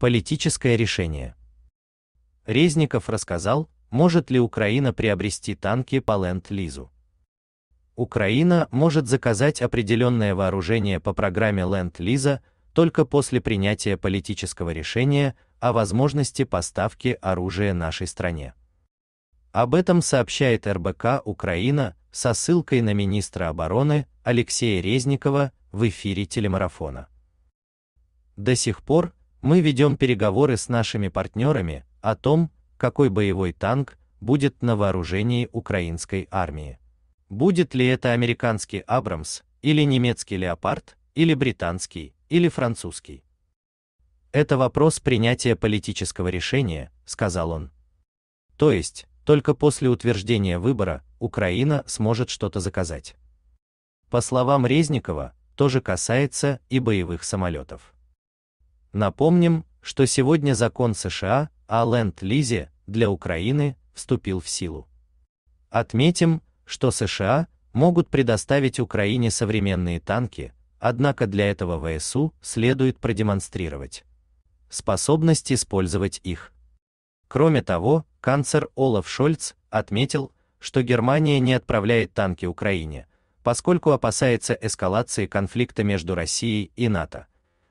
Политическое решение. Резников рассказал, может ли Украина приобрести танки по Ленд-Лизу. Украина может заказать определенное вооружение по программе Ленд-Лиза только после принятия политического решения о возможности поставки оружия нашей стране. Об этом сообщает РБК Украина со ссылкой на министра обороны Алексея Резникова в эфире телемарафона. До сих пор мы ведем переговоры с нашими партнерами о том, какой боевой танк будет на вооружении украинской армии. Будет ли это американский Абрамс, или немецкий Леопард, или британский, или французский. Это вопрос принятия политического решения, сказал он. То есть, только после утверждения выбора Украина сможет что-то заказать. По словам Резникова, тоже касается и боевых самолетов. Напомним, что сегодня закон США о ленд-лизе для Украины вступил в силу. Отметим, что США могут предоставить Украине современные танки, однако для этого ВСУ следует продемонстрировать способность использовать их. Кроме того, канцлер Олаф Шольц отметил, что Германия не отправляет танки Украине, поскольку опасается эскалации конфликта между Россией и НАТО.